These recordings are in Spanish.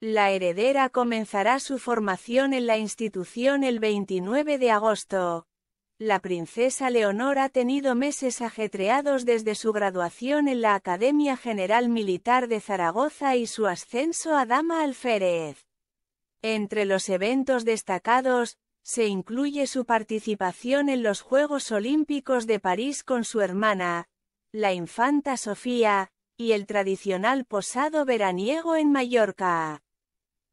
La heredera comenzará su formación en la institución el 29 de agosto. La princesa Leonor ha tenido meses ajetreados desde su graduación en la Academia General Militar de Zaragoza y su ascenso a Dama Alférez. Entre los eventos destacados, se incluye su participación en los Juegos Olímpicos de París con su hermana, la infanta Sofía, y el tradicional posado veraniego en Mallorca.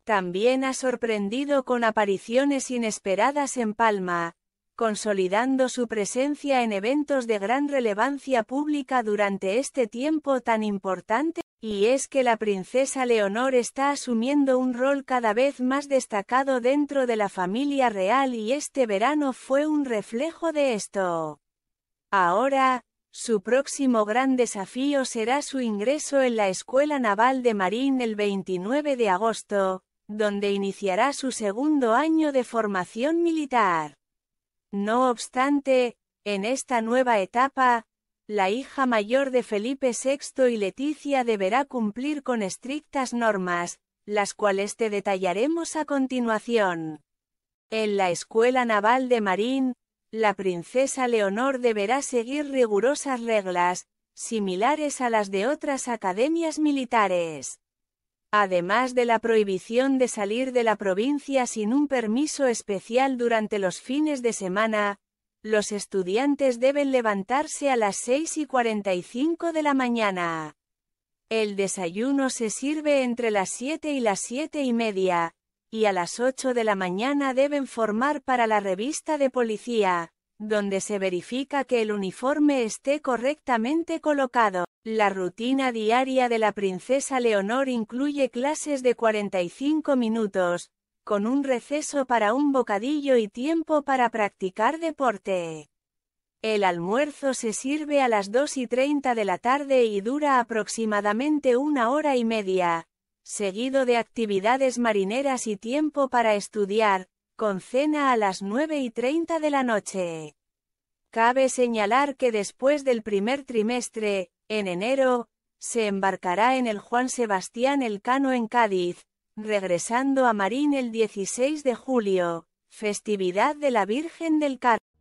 También ha sorprendido con apariciones inesperadas en Palma, consolidando su presencia en eventos de gran relevancia pública durante este tiempo tan importante, y es que la princesa Leonor está asumiendo un rol cada vez más destacado dentro de la familia real y este verano fue un reflejo de esto. Ahora, su próximo gran desafío será su ingreso en la Escuela Naval de Marín el 29 de agosto, donde iniciará su segundo año de formación militar. No obstante, en esta nueva etapa, la hija mayor de Felipe VI y Leticia deberá cumplir con estrictas normas, las cuales te detallaremos a continuación. En la Escuela Naval de Marín, la princesa Leonor deberá seguir rigurosas reglas, similares a las de otras academias militares además de la prohibición de salir de la provincia sin un permiso especial durante los fines de semana, los estudiantes deben levantarse a las 6 y 45 de la mañana. El desayuno se sirve entre las 7 y las 7 y media, y a las 8 de la mañana deben formar para la revista de policía, donde se verifica que el uniforme esté correctamente colocado. La rutina diaria de la princesa Leonor incluye clases de 45 minutos, con un receso para un bocadillo y tiempo para practicar deporte. El almuerzo se sirve a las 2:30 y de la tarde y dura aproximadamente una hora y media, seguido de actividades marineras y tiempo para estudiar, con cena a las 9 y 30 de la noche. Cabe señalar que después del primer trimestre, en enero, se embarcará en el Juan Sebastián Elcano en Cádiz, regresando a Marín el 16 de julio, festividad de la Virgen del Carmen.